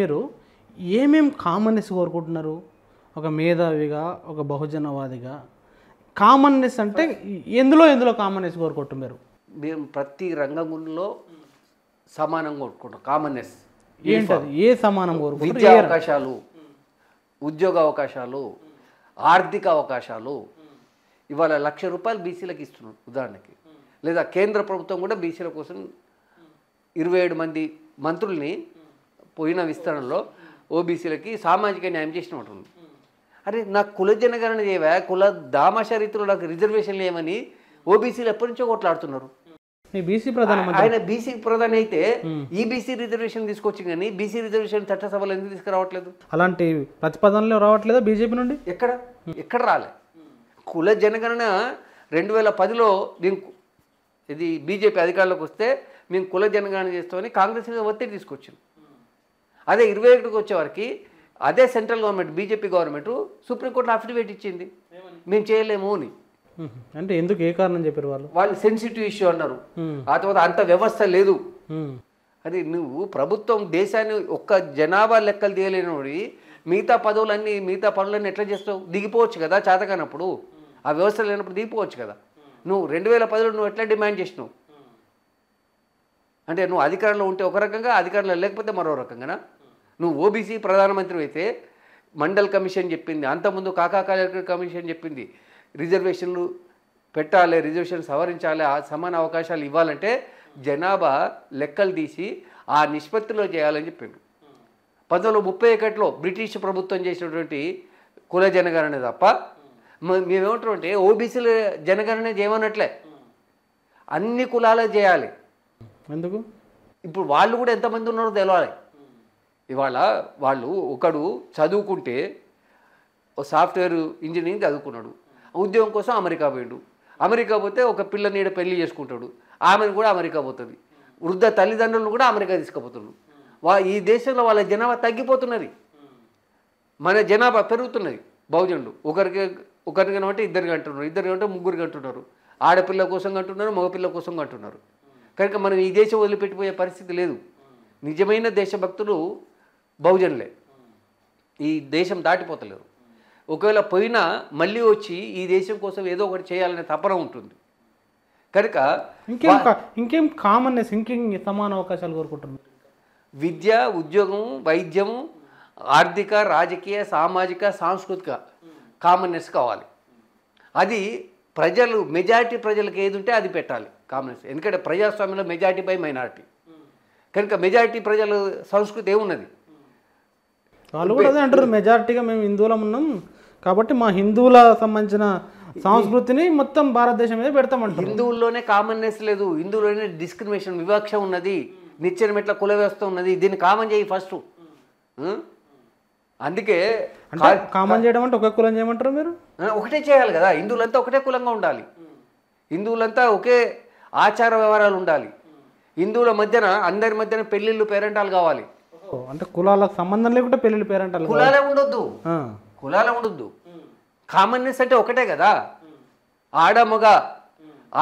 మీరు ఏమేం కామన్నెస్ కోరుకుంటున్నారు ఒక మేధావిగా ఒక బహుజనవాదిగా కామన్నెస్ అంటే ఎందులో ఎందులో కామన్నెస్ కోరుకుంటున్నారు మేము ప్రతి రంగంలో సమానంగా కోరుకుంటాం కామన్నెస్ ఏంటది ఏ సమానం కోరుకుంటాం విద్యా అవకాశాలు ఉద్యోగ అవకాశాలు ఆర్థిక అవకాశాలు ఇవాళ లక్ష రూపాయలు బీసీలకు ఇస్తున్నారు ఉదాహరణకి లేదా కేంద్ర ప్రభుత్వం కూడా బీసీల కోసం ఇరవై ఏడు మంది మంత్రుల్ని పోయిన విస్తరణలో ఓబీసీలకి సామాజిక న్యాయం చేసిన ఒకటి ఉంది అరే నా కుల జనగణన చేయవా కుల దామాష చరిత్రలో నాకు రిజర్వేషన్ లేవని ఓబీసీలు ఎప్పటి నుంచో కొట్లాడుతున్నారు ఆయన బీసీ ప్రధాని అయితే ఈ బీసీ రిజర్వేషన్ తీసుకొచ్చి కానీ బీసీ రిజర్వేషన్ సభలు ఎందుకు తీసుకురావట్లేదు అలాంటి ప్రతిపాదనలు రావట్లేదు బీజేపీ నుండి ఎక్కడ ఎక్కడ రాలే కుల జనగణన రెండు వేల పదిలో దీని ఇది బీజేపీ అధికారంలోకి వస్తే మేము కుల జనగణన చేస్తామని కాంగ్రెస్ మీద ఒత్తిడి తీసుకొచ్చింది అదే ఇరవై ఒకటికి వచ్చేవారికి అదే సెంట్రల్ గవర్నమెంట్ బీజేపీ గవర్నమెంట్ సుప్రీంకోర్టులో అఫిడవిట్ ఇచ్చింది మేము చేయలేము అని అంటే ఎందుకు ఏ కారణం చెప్పారు వాళ్ళు వాళ్ళు సెన్సిటివ్ ఇష్యూ అన్నారు ఆ తర్వాత అంత వ్యవస్థ లేదు అది నువ్వు ప్రభుత్వం దేశాన్ని ఒక్క జనాభా లెక్కలు తీయలేనివి మిగతా పదవులన్నీ మిగతా పనులన్నీ ఎట్లా చేస్తావు దిగిపోవచ్చు కదా చేతకానప్పుడు ఆ వ్యవస్థ లేనప్పుడు దిగిపోవచ్చు కదా నువ్వు రెండు వేల పదిలో నువ్వు ఎట్లా డిమాండ్ చేసినావు అంటే నువ్వు అధికారంలో ఉంటే ఒక రకంగా అధికారంలో లేకపోతే మరో రకంగానా నువ్వు ఓబీసీ ప్రధానమంత్రి అయితే మండల్ కమిషన్ చెప్పింది అంతకుముందు కాకా కలెక్టర్ కమిషన్ చెప్పింది రిజర్వేషన్లు పెట్టాలి రిజర్వేషన్ సవరించాలి ఆ సమాన అవకాశాలు ఇవ్వాలంటే జనాభా లెక్కలు తీసి ఆ నిష్పత్తిలో చేయాలని చెప్పిండు పంతొమ్మిది ముప్పై ఒకటిలో బ్రిటిష్ ప్రభుత్వం చేసినటువంటి కుల జనగణన తప్ప మేమేమంటాం అంటే ఓబీసీల జనగణన చేయమన్నట్లే అన్ని కులాలు చేయాలి ఎందుకు ఇప్పుడు వాళ్ళు కూడా ఎంతమంది ఉన్నారో తెలవాలి ఇవాళ వాళ్ళు ఒకడు చదువుకుంటే ఓ సాఫ్ట్వేర్ ఇంజనీరింగ్ చదువుకున్నాడు ఉద్యోగం కోసం అమెరికా పోయాడు అమెరికా పోతే ఒక పిల్ల నీడ పెళ్లి చేసుకుంటాడు ఆమెను కూడా అమెరికా పోతుంది వృద్ధ తల్లిదండ్రులను కూడా అమెరికా తీసుకుపోతున్నాడు వా ఈ దేశంలో వాళ్ళ జనాభా తగ్గిపోతున్నది మన జనాభా పెరుగుతున్నది బహుజనులు ఒకరికి ఒకరిని కనబట్టి ఇద్దరు కంటున్నారు ఇద్దరు కంటే ముగ్గురు కంటున్నారు ఆడపిల్ల కోసం కంటున్నారు మగపిల్ల కోసం కంటున్నారు కనుక మనం ఈ దేశం వదిలిపెట్టిపోయే పరిస్థితి లేదు నిజమైన దేశభక్తులు బహుజనులే ఈ దేశం దాటిపోతలేరు ఒకవేళ పోయినా మళ్ళీ వచ్చి ఈ దేశం కోసం ఏదో ఒకటి చేయాలనే తపన ఉంటుంది కనుక ఇంకేం ఇంకేం కామన్నెస్ ఇంకేం సమాన అవకాశాలు కోరుకుంటున్నారు విద్య ఉద్యోగం వైద్యం ఆర్థిక రాజకీయ సామాజిక సాంస్కృతిక కామన్నెస్ కావాలి అది ప్రజలు మెజారిటీ ప్రజలకు ఏది ఉంటే అది పెట్టాలి కామన్స్ ఎందుకంటే ప్రజాస్వామ్యంలో మెజార్టీ బై మైనార్టీ కనుక మెజార్టీ ప్రజలు సంస్కృతి ఏమున్నది వాళ్ళు కూడా అదే అంటారు మెజార్టీగా మేము హిందువులం ఉన్నాం కాబట్టి మా హిందువుల సంబంధించిన సంస్కృతిని మొత్తం భారతదేశం మీద పెడతామంటారు హిందువుల్లోనే కామన్నెస్ లేదు హిందువులోనే డిస్క్రిమినేషన్ వివక్ష ఉన్నది నిత్యం మెట్ల కుల వ్యవస్థ ఉన్నది దీన్ని కామన్ చేయి ఫస్ట్ అందుకే కామన్ చేయడం అంటే ఒకే కులం చేయమంటారు మీరు ఒకటే చేయాలి కదా హిందువులంతా ఒకటే కులంగా ఉండాలి హిందువులంతా ఒకే ఆచార వ్యవహారాలు ఉండాలి హిందువుల మధ్యన అందరి మధ్యన పెళ్లిళ్ళు పేరెంటాలు కావాలి అంటే కులాలకు సంబంధం లేకుండా పెళ్లి పేరెంటాలు కులాలే ఉండొద్దు కులాలే ఉండొద్దు కామన్నెస్ అంటే ఒకటే కదా ఆడమగ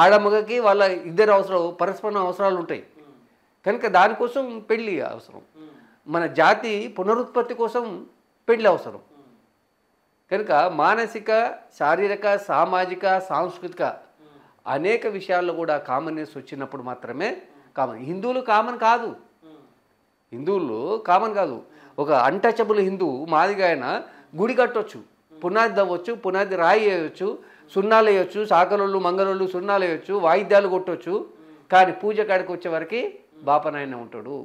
ఆడమగకి వాళ్ళ ఇద్దరు అవసరం పరస్పరం అవసరాలు ఉంటాయి కనుక దానికోసం పెళ్ళి అవసరం మన జాతి పునరుత్పత్తి కోసం పెళ్ళి అవసరం కనుక మానసిక శారీరక సామాజిక సాంస్కృతిక అనేక విషయాల్లో కూడా కామన్నెస్ వచ్చినప్పుడు మాత్రమే కామన్ హిందువులు కామన్ కాదు హిందువులు కామన్ కాదు ఒక అన్టచబుల్ హిందువు మాదిగా ఆయన గుడి కట్టొచ్చు పునాది తవ్వచ్చు పునాది రాయి వేయవచ్చు సున్నాలు వేయవచ్చు సాకలోళ్ళు మంగళోళ్ళు సున్నాలు వేయవచ్చు వాయిద్యాలు కొట్టొచ్చు కానీ పూజ కాడికి వచ్చేవరకు బాపనాయన ఉంటాడు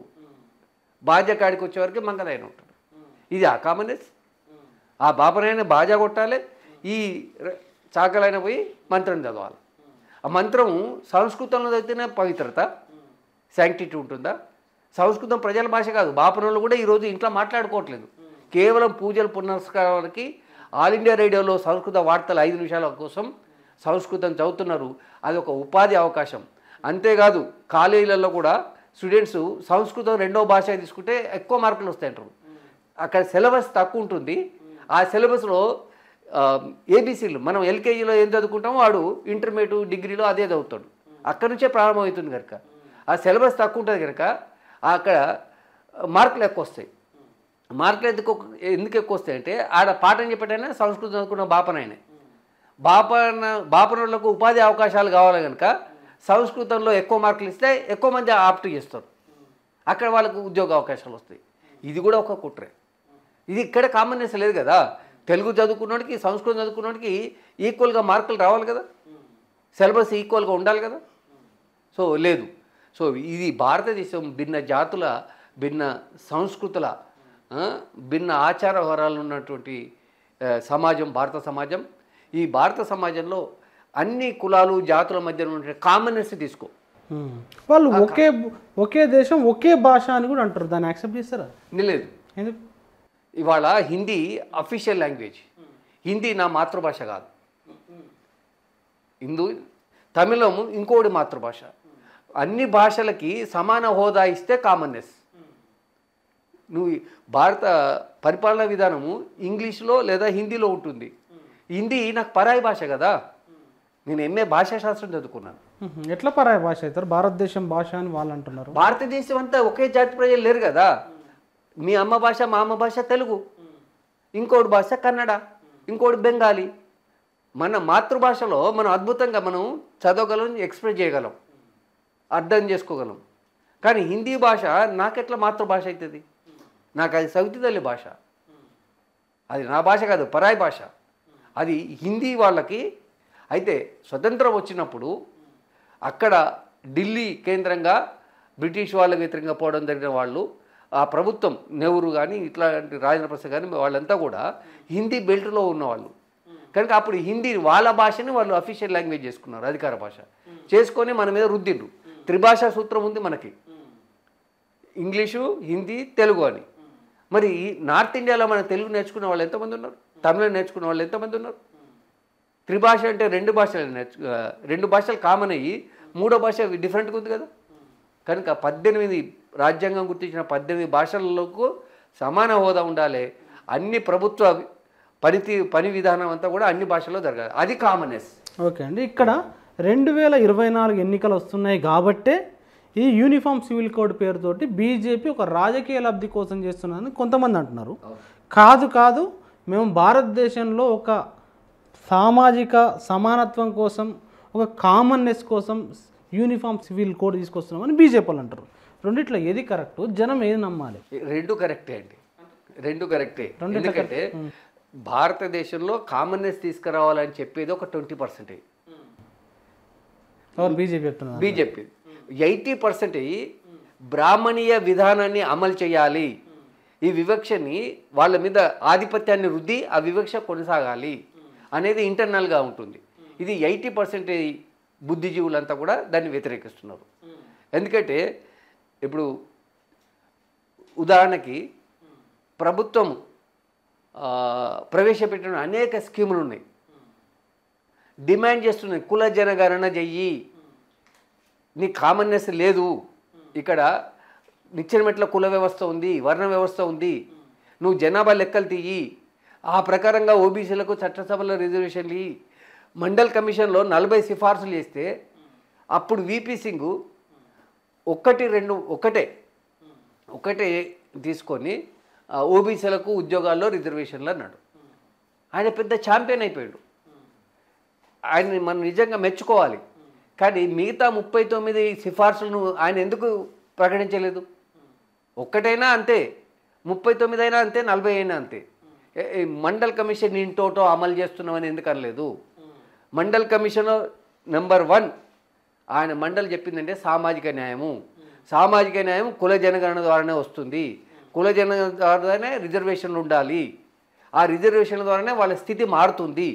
బాజా కాడికి వచ్చేవరకు మంగళాయన ఉంటాడు ఇది ఆ కామనెస్ ఆ బాపనాయన బాజా కొట్టాలి ఈ చాకలైన పోయి మంత్రం చదవాలి ఆ మంత్రం సంస్కృతంలో అయితేనే పవిత్రత శాంక్టిటీ ఉంటుందా సంస్కృతం ప్రజల భాష కాదు బాపనలు కూడా ఈరోజు ఇంట్లో మాట్లాడుకోవట్లేదు కేవలం పూజలు పునస్కారాలకి ఆల్ ఇండియా రేడియోలో సంస్కృత వార్తలు ఐదు నిమిషాల కోసం సంస్కృతం చదువుతున్నారు అది ఒక ఉపాధి అవకాశం అంతేకాదు కాలేజీలలో కూడా స్టూడెంట్స్ సంస్కృతం రెండో భాష తీసుకుంటే ఎక్కువ మార్కులు వస్తాయంటారు అక్కడ సిలబస్ తక్కువ ఉంటుంది ఆ సిలబస్లో ఏబీసీలు మనం ఎల్కేజీలో ఏం చదువుకుంటామో వాడు ఇంటర్మీడియట్ డిగ్రీలో అదే చదువుతాడు అక్కడ నుంచే ప్రారంభమవుతుంది కనుక ఆ సిలబస్ తక్కువ ఉంటుంది కనుక అక్కడ మార్కులు ఎక్కువ వస్తాయి మార్కులు ఎందుకు ఎందుకు ఎక్కువ వస్తాయంటే ఆడ పాఠం చెప్పేటైనా సంస్కృతం చదువుకున్న బాపనైనా బాపన బాపనులకు ఉపాధి అవకాశాలు కావాలి కనుక సంస్కృతంలో ఎక్కువ మార్కులు ఇస్తే ఎక్కువ మంది ఆప్ట్ చేస్తారు అక్కడ వాళ్ళకు ఉద్యోగ అవకాశాలు వస్తాయి ఇది కూడా ఒక కుట్రే ఇది ఇక్కడ కామన్నెస్ లేదు కదా తెలుగు చదువుకున్నోడికి సంస్కృతం చదువుకున్నోడికి ఈక్వల్గా మార్కులు రావాలి కదా సిలబస్ ఈక్వల్గా ఉండాలి కదా సో లేదు సో ఇది భారతదేశం భిన్న జాతుల భిన్న సంస్కృతుల భిన్న ఆచార వరాలు ఉన్నటువంటి సమాజం భారత సమాజం ఈ భారత సమాజంలో అన్ని కులాలు జాతుల మధ్య ఉన్న కామన్నెస్ తీసుకో వాళ్ళు ఒకే ఒకే దేశం ఒకే భాష అని కూడా అంటారు దాన్ని యాక్సెప్ట్ చేస్తారా లేదు ఎందుకు ఇవాళ హిందీ అఫీషియల్ లాంగ్వేజ్ హిందీ నా మాతృభాష కాదు హిందూ తమిళం ఇంకోటి మాతృభాష అన్ని భాషలకి సమాన హోదా ఇస్తే కామన్నెస్ నువ్వు భారత పరిపాలన విధానము ఇంగ్లీష్లో లేదా హిందీలో ఉంటుంది హిందీ నాకు పరాయి భాష కదా నేను ఎంఏ శాస్త్రం చదువుకున్నాను ఎట్లా పరాయి భాష అవుతారు భారతదేశం భాష అని వాళ్ళు అంటున్నారు భారతదేశం అంతా ఒకే జాతి ప్రజలు లేరు కదా మీ అమ్మ భాష మా అమ్మ భాష తెలుగు ఇంకోటి భాష కన్నడ ఇంకోటి బెంగాలీ మన మాతృభాషలో మనం అద్భుతంగా మనం చదవగలం ఎక్స్ప్రెస్ చేయగలం అర్థం చేసుకోగలం కానీ హిందీ భాష నాకెట్లా మాతృభాష అవుతుంది నాకు అది సౌతి తల్లి భాష అది నా భాష కాదు పరాయి భాష అది హిందీ వాళ్ళకి అయితే స్వతంత్రం వచ్చినప్పుడు అక్కడ ఢిల్లీ కేంద్రంగా బ్రిటిష్ వాళ్ళకి వ్యతిరేకంగా పోవడం జరిగిన వాళ్ళు ఆ ప్రభుత్వం నెహ్రూ కానీ ఇట్లాంటి రాజేంద్ర ప్రసాద్ కానీ వాళ్ళంతా కూడా హిందీ బెల్ట్లో ఉన్నవాళ్ళు కనుక అప్పుడు హిందీ వాళ్ళ భాషని వాళ్ళు అఫీషియల్ లాంగ్వేజ్ చేసుకున్నారు అధికార భాష చేసుకొని మన మీద రుద్దిండ్రు త్రిభాషా సూత్రం ఉంది మనకి ఇంగ్లీషు హిందీ తెలుగు అని మరి నార్త్ ఇండియాలో మన తెలుగు నేర్చుకున్న వాళ్ళు ఎంతమంది ఉన్నారు తమిళం నేర్చుకున్న వాళ్ళు ఎంతమంది ఉన్నారు త్రిభాష అంటే రెండు భాషలు నేర్చు రెండు భాషలు కామన్ అయ్యి మూడో భాష డిఫరెంట్గా ఉంది కదా కనుక పద్దెనిమిది రాజ్యాంగం గుర్తించిన పద్దెనిమిది భాషలకు సమాన హోదా ఉండాలి అన్ని ప్రభుత్వ పనితి పని విధానం అంతా కూడా అన్ని భాషల్లో జరగాలి అది కామనెస్ ఓకే అండి ఇక్కడ రెండు వేల ఇరవై నాలుగు ఎన్నికలు వస్తున్నాయి కాబట్టే ఈ యూనిఫామ్ సివిల్ కోడ్ పేరుతోటి బీజేపీ ఒక రాజకీయ లబ్ధి కోసం చేస్తున్నారని కొంతమంది అంటున్నారు కాదు కాదు మేము భారతదేశంలో ఒక సామాజిక సమానత్వం కోసం ఒక కామన్నెస్ కోసం యూనిఫామ్ సివిల్ కోడ్ తీసుకొస్తున్నామని బీజేపీ వాళ్ళు అంటారు రెండిట్లో ఏది కరెక్ట్ జనం ఏది నమ్మాలి రెండు కరెక్టే అండి రెండు కరెక్టే ఎందుకంటే భారతదేశంలో కామన్నెస్ తీసుకురావాలని చెప్పేది ఒక twenty percentage BJP BJP eighty percentage బ్రాహ్మణీయ విధానాన్ని అమలు చేయాలి ఈ వివక్షని వాళ్ళ మీద ఆధిపత్యాన్ని రుద్ది ఆ వివక్ష కొనసాగాలి అనేది ఇంటర్నల్గా ఉంటుంది ఇది ఎయిటీ పర్సెంటేజ్ బుద్ధిజీవులంతా కూడా దాన్ని వ్యతిరేకిస్తున్నారు ఎందుకంటే ఇప్పుడు ఉదాహరణకి ప్రభుత్వం ప్రవేశపెట్టిన అనేక స్కీములు ఉన్నాయి డిమాండ్ చేస్తున్నాయి కుల జనగణన చెయ్యి నీ కామన్నెస్ లేదు ఇక్కడ నిచ్చెనమెట్ల కుల వ్యవస్థ ఉంది వర్ణ వ్యవస్థ ఉంది నువ్వు జనాభా లెక్కలు తీయి ఆ ప్రకారంగా ఓబీసీలకు చట్టసభలో రిజర్వేషన్లు మండల్ కమిషన్లో నలభై సిఫార్సులు చేస్తే అప్పుడు వీపీ సింగ్ ఒక్కటి రెండు ఒకటే ఒకటే తీసుకొని ఓబీసీలకు ఉద్యోగాల్లో రిజర్వేషన్లు అన్నాడు ఆయన పెద్ద ఛాంపియన్ అయిపోయాడు ఆయన మనం నిజంగా మెచ్చుకోవాలి కానీ మిగతా ముప్పై తొమ్మిది సిఫార్సులను ఆయన ఎందుకు ప్రకటించలేదు ఒక్కటైనా అంతే ముప్పై తొమ్మిది అయినా అంతే నలభై అయినా అంతే మండల్ కమిషన్ ఇంటోటో అమలు చేస్తున్నామని ఎందుకు అనలేదు మండల్ కమిషన్ నెంబర్ వన్ ఆయన మండలి చెప్పిందంటే సామాజిక న్యాయము సామాజిక న్యాయం కుల జనగణన ద్వారానే వస్తుంది కుల జనగణన ద్వారానే రిజర్వేషన్లు ఉండాలి ఆ రిజర్వేషన్ల ద్వారానే వాళ్ళ స్థితి మారుతుంది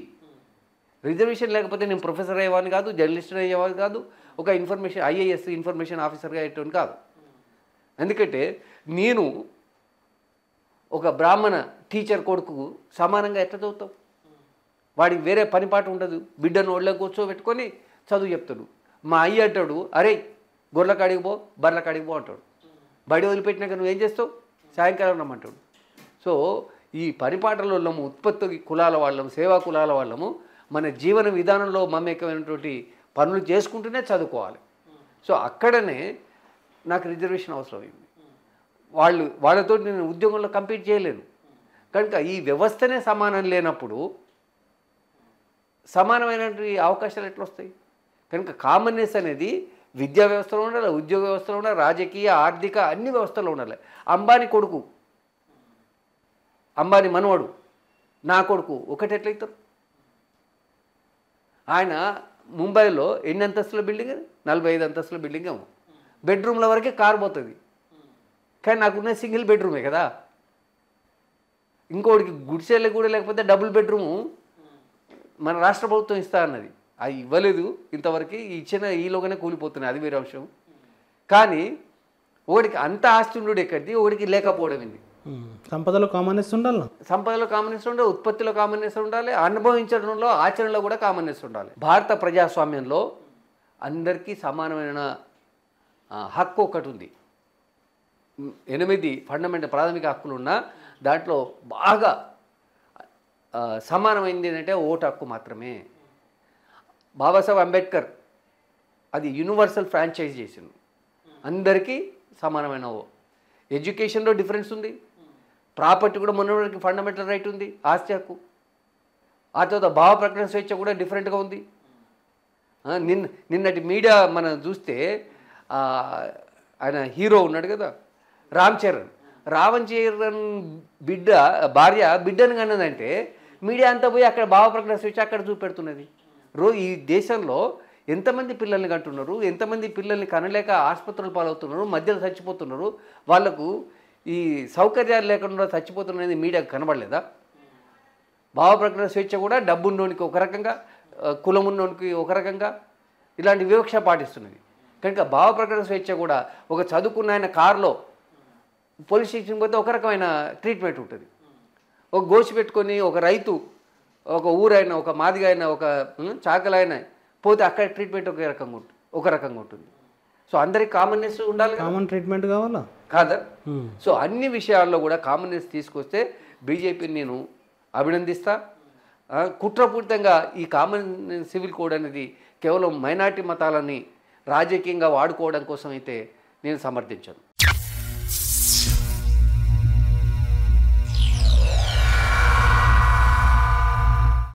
రిజర్వేషన్ లేకపోతే నేను ప్రొఫెసర్ అయ్యేవాడిని కాదు జర్నలిస్ట్ అయ్యేవాడిని కాదు ఒక ఇన్ఫర్మేషన్ ఐఏఎస్ ఇన్ఫర్మేషన్ ఆఫీసర్గా అయ్యేటువంటి కాదు ఎందుకంటే నేను ఒక బ్రాహ్మణ టీచర్ కొడుకు సమానంగా ఎట్లా చదువుతావు వాడికి వేరే పనిపాటు ఉండదు బిడ్డను ఒళ్ళ కూర్చోబెట్టుకొని చదువు చెప్తాడు మా అయ్య అంటాడు అరే గొర్రెల కాడికి పో బర్రెల కాడికి పో అంటాడు బడి వదిలిపెట్టినాక నువ్వేం చేస్తావు సాయంకాలం రమ్మంటాడు సో ఈ పనిపాటల వాళ్ళము ఉత్పత్తి కులాల వాళ్ళము సేవా కులాల వాళ్ళము మన జీవన విధానంలో మమేకమైనటువంటి పనులు చేసుకుంటూనే చదువుకోవాలి సో అక్కడనే నాకు రిజర్వేషన్ అవసరమైంది వాళ్ళు వాళ్ళతో నేను ఉద్యోగంలో కంపీట్ చేయలేను కనుక ఈ వ్యవస్థనే సమానం లేనప్పుడు సమానమైనటువంటి అవకాశాలు ఎట్లొస్తాయి కనుక కామన్నెస్ అనేది విద్యా వ్యవస్థలో ఉండాలి ఉద్యోగ వ్యవస్థలో ఉండాలి రాజకీయ ఆర్థిక అన్ని వ్యవస్థల్లో ఉండాలి అంబానీ కొడుకు అంబానీ మనవాడు నా కొడుకు ఒకటి ఎట్లయితారు ఆయన ముంబైలో ఎన్ని అంతస్తుల బిల్డింగ్ అది నలభై ఐదు అంతస్తుల బిల్డింగ్ ఏమో బెడ్రూమ్ల వరకే కారు పోతుంది కానీ నాకున్న సింగిల్ బెడ్రూమే కదా ఇంకోటికి గుడిసెళ్ళ కూడా లేకపోతే డబుల్ బెడ్రూము మన రాష్ట్ర ప్రభుత్వం ఇస్తా అన్నది అవి ఇవ్వలేదు ఇంతవరకు ఇచ్చిన ఈలోగానే కూలిపోతున్నాయి అది వేరే అంశం కానీ ఒకడికి అంత ఆస్తి ఉండడు ఎక్కడిది ఒకడికి లేకపోవడం సంపదలో కామన్నెస్ ఉండాలి సంపదలో కామన్నెస్ ఉండాలి ఉత్పత్తిలో కామన్నెస్ ఉండాలి అనుభవించడంలో ఆచరణలో కూడా కామన్నెస్ ఉండాలి భారత ప్రజాస్వామ్యంలో అందరికీ సమానమైన హక్కు ఒకటి ఉంది ఎనిమిది ఫండమెంటల్ ప్రాథమిక హక్కులు ఉన్నా దాంట్లో బాగా సమానమైంది ఏంటంటే ఓటు హక్కు మాత్రమే బాబాసాహెబ్ అంబేద్కర్ అది యూనివర్సల్ ఫ్రాంచైజ్ చేసింది hmm. అందరికీ సమానమైన ఓ ఎడ్యుకేషన్లో డిఫరెన్స్ ఉంది hmm. ప్రాపర్టీ కూడా మనవాడికి ఫండమెంటల్ రైట్ ఉంది ఆస్తి హక్కు ఆ తర్వాత భావ ప్రకటన స్వేచ్ఛ కూడా డిఫరెంట్గా ఉంది hmm. నిన్న నిన్నటి మీడియా మనం చూస్తే ఆయన హీరో ఉన్నాడు కదా రామ్ చరణ్ రామ్ చరణ్ బిడ్డ భార్య బిడ్డను కన్నదంటే మీడియా అంతా పోయి అక్కడ భావ ప్రకటన స్వేచ్ఛ అక్కడ చూపెడుతున్నది రో ఈ దేశంలో ఎంతమంది పిల్లల్ని కంటున్నారు ఎంతమంది పిల్లల్ని కనలేక ఆసుపత్రులు పాలవుతున్నారు మధ్యలో చచ్చిపోతున్నారు వాళ్లకు ఈ సౌకర్యాలు లేకుండా చచ్చిపోతున్నది మీడియాకు కనబడలేదా భావప్రకటన స్వేచ్ఛ కూడా డబ్బున్నోనికి ఒక రకంగా కులమున్నోనికి ఒక రకంగా ఇలాంటి వివక్ష పాటిస్తున్నది కనుక భావ ప్రకటన స్వేచ్ఛ కూడా ఒక చదువుకున్న ఆయన కారులో పోలీస్ స్టేషన్ పోతే ఒక రకమైన ట్రీట్మెంట్ ఉంటుంది ఒక గోసి పెట్టుకొని ఒక రైతు ఒక ఊరైనా ఒక మాదిగా అయినా ఒక చాకలైనా పోతే అక్కడ ట్రీట్మెంట్ ఒక రకంగా ఉంటుంది ఒక రకంగా ఉంటుంది సో అందరికి కామన్నెస్ ఉండాలి కామన్ ట్రీట్మెంట్ కావాలా కాదా సో అన్ని విషయాల్లో కూడా కామన్నెస్ తీసుకొస్తే బీజేపీని నేను అభినందిస్తా కుట్రపూరితంగా ఈ కామన్ సివిల్ కోడ్ అనేది కేవలం మైనార్టీ మతాలని రాజకీయంగా వాడుకోవడం కోసం అయితే నేను సమర్థించను